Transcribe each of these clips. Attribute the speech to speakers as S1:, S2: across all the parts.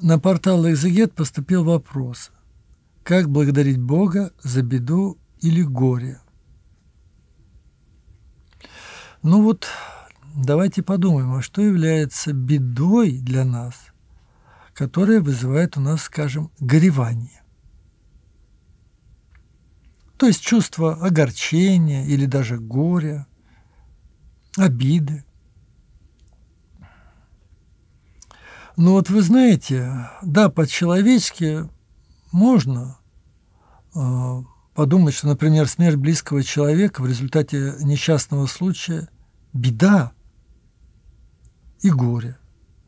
S1: На портал «Экзегет» поступил вопрос, как благодарить Бога за беду или горе. Ну вот, давайте подумаем, а что является бедой для нас, которая вызывает у нас, скажем, горевание. То есть чувство огорчения или даже горя, обиды. Ну вот вы знаете, да, по-человечески можно э, подумать, что, например, смерть близкого человека в результате несчастного случая – беда и горе,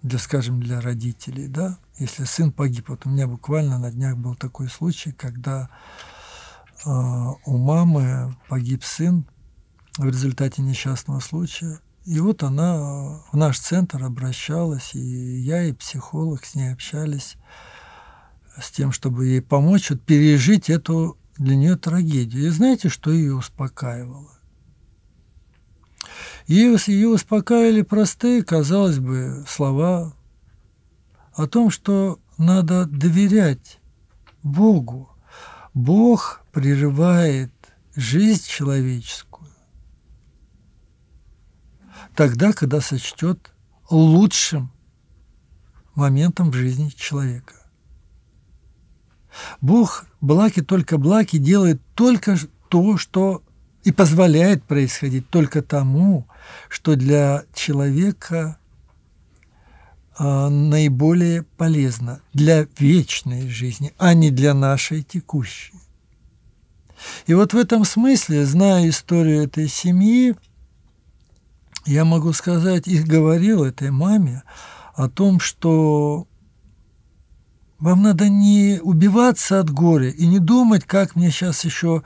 S1: для, скажем, для родителей, да, если сын погиб. Вот у меня буквально на днях был такой случай, когда э, у мамы погиб сын в результате несчастного случая – и вот она в наш центр обращалась, и я, и психолог с ней общались с тем, чтобы ей помочь вот, пережить эту для нее трагедию. И знаете, что ее успокаивало? Ее, ее успокаивали простые, казалось бы, слова о том, что надо доверять Богу. Бог прерывает жизнь человеческую тогда, когда сочтет лучшим моментом в жизни человека. Бог Блаки только Блаки делает только то, что и позволяет происходить только тому, что для человека а, наиболее полезно для вечной жизни, а не для нашей текущей. И вот в этом смысле, зная историю этой семьи, я могу сказать, и говорил этой маме о том, что вам надо не убиваться от горя и не думать, как мне сейчас еще,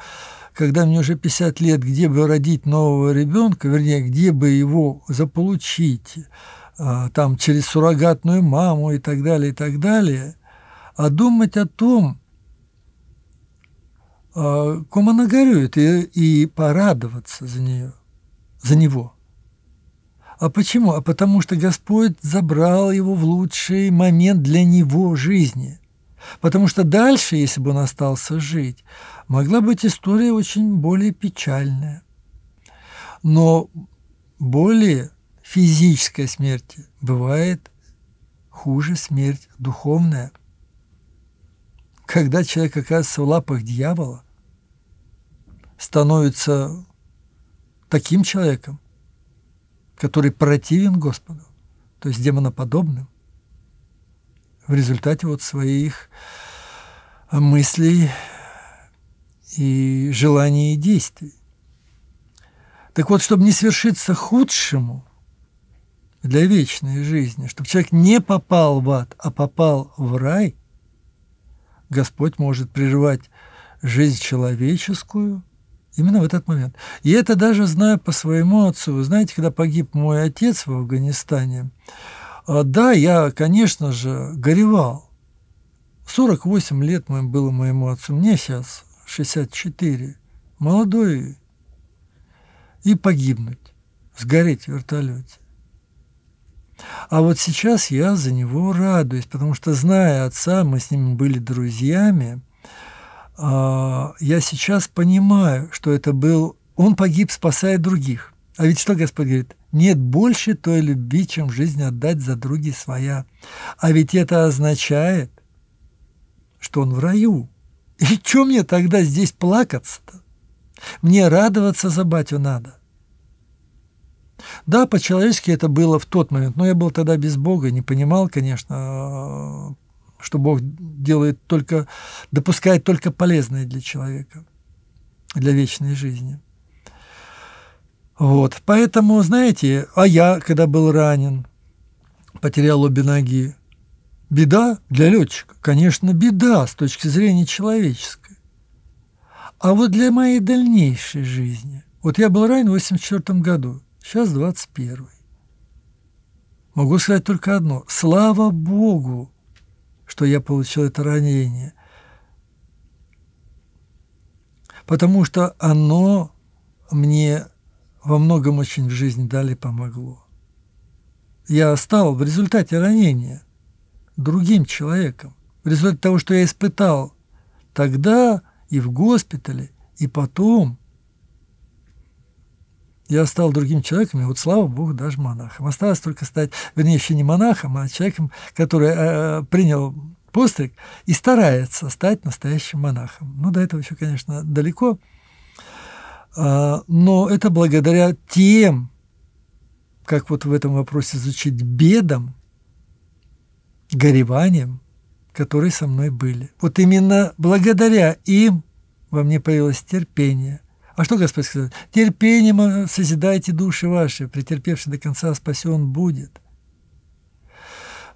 S1: когда мне уже 50 лет, где бы родить нового ребенка, вернее, где бы его заполучить, а, там, через суррогатную маму и так далее, и так далее, а думать о том, а, ком она горюет, и, и порадоваться за нее, за него – а почему? А потому что Господь забрал его в лучший момент для него жизни. Потому что дальше, если бы он остался жить, могла быть история очень более печальная. Но более физическая смерть бывает хуже смерть духовная. Когда человек оказывается в лапах дьявола, становится таким человеком, который противен Господу, то есть демоноподобным, в результате вот своих а, мыслей и желаний и действий. Так вот, чтобы не свершиться худшему для вечной жизни, чтобы человек не попал в ад, а попал в рай, Господь может прерывать жизнь человеческую – Именно в этот момент. И это даже знаю по своему отцу. Вы знаете, когда погиб мой отец в Афганистане, э, да, я, конечно же, горевал. 48 лет моим было моему отцу, мне сейчас 64, молодой, и погибнуть, сгореть в вертолете. А вот сейчас я за него радуюсь, потому что, зная отца, мы с ним были друзьями – а, я сейчас понимаю, что это был... Он погиб, спасая других. А ведь что Господь говорит? Нет больше той любви, чем жизнь отдать за други своя. А ведь это означает, что он в раю. И что мне тогда здесь плакаться-то? Мне радоваться за батю надо. Да, по-человечески это было в тот момент, но я был тогда без Бога, не понимал, конечно, а, что Бог делает только, допускает только полезное для человека, для вечной жизни. Вот, поэтому, знаете, а я, когда был ранен, потерял обе ноги, беда для летчика, конечно, беда с точки зрения человеческой. А вот для моей дальнейшей жизни, вот я был ранен в 84 году, сейчас 21 Могу сказать только одно. Слава Богу, что я получил это ранение, потому что оно мне во многом очень в жизни дали помогло. Я стал в результате ранения другим человеком, в результате того, что я испытал тогда и в госпитале, и потом – я стал другим человеком, и вот, слава Богу, даже монахом. Осталось только стать, вернее, еще не монахом, а человеком, который э, принял постриг и старается стать настоящим монахом. Ну, до этого еще, конечно, далеко, э, но это благодаря тем, как вот в этом вопросе звучит, бедам, гореваниям, которые со мной были. Вот именно благодаря им во мне появилось терпение, а что Господь сказал? Терпением созидайте души ваши, претерпевший до конца спасен будет.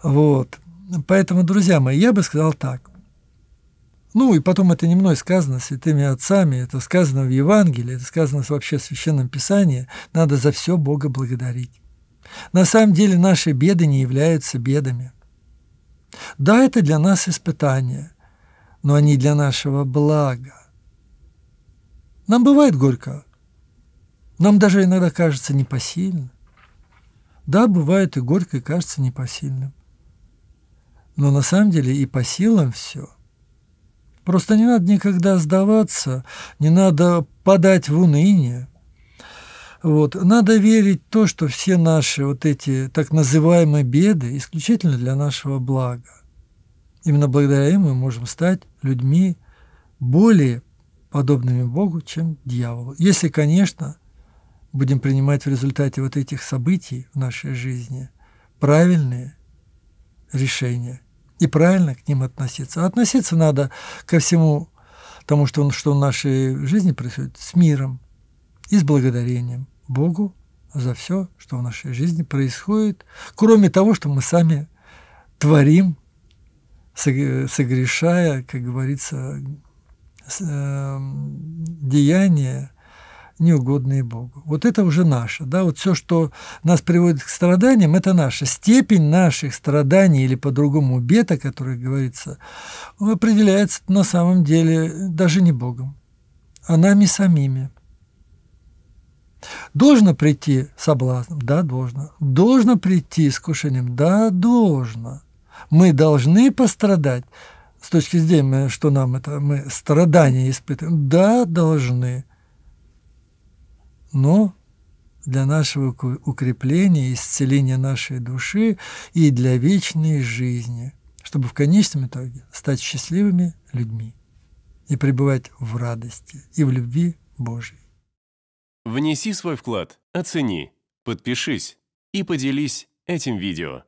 S1: Вот. Поэтому, друзья мои, я бы сказал так. Ну, и потом это не мной сказано, святыми отцами, это сказано в Евангелии, это сказано вообще в Священном Писании. Надо за все Бога благодарить. На самом деле наши беды не являются бедами. Да, это для нас испытания, но они для нашего блага. Нам бывает горько. Нам даже иногда кажется непосильно. Да, бывает и горько, и кажется непосильным. Но на самом деле и по силам все. Просто не надо никогда сдаваться, не надо подать в уныние. Вот. Надо верить в то, что все наши вот эти так называемые беды исключительно для нашего блага. Именно благодаря им мы можем стать людьми более подобными Богу, чем дьяволу. Если, конечно, будем принимать в результате вот этих событий в нашей жизни правильные решения и правильно к ним относиться. А относиться надо ко всему тому, что, что в нашей жизни происходит, с миром и с благодарением Богу за все, что в нашей жизни происходит, кроме того, что мы сами творим, согрешая, как говорится, Э, деяния, неугодные Богу. Вот это уже наше. Да? Вот все, что нас приводит к страданиям, это наше. Степень наших страданий или по-другому бед, о которых говорится, определяется на самом деле даже не Богом, а нами самими. Должно прийти соблазном, Да, должно. Должно прийти искушением? Да, должно. Мы должны пострадать с точки зрения, что нам это, мы страдания испытываем. Да, должны. Но для нашего укрепления, исцеления нашей души и для вечной жизни, чтобы в конечном итоге стать счастливыми людьми и пребывать в радости и в любви Божьей. Внеси свой вклад, оцени, подпишись и поделись этим видео.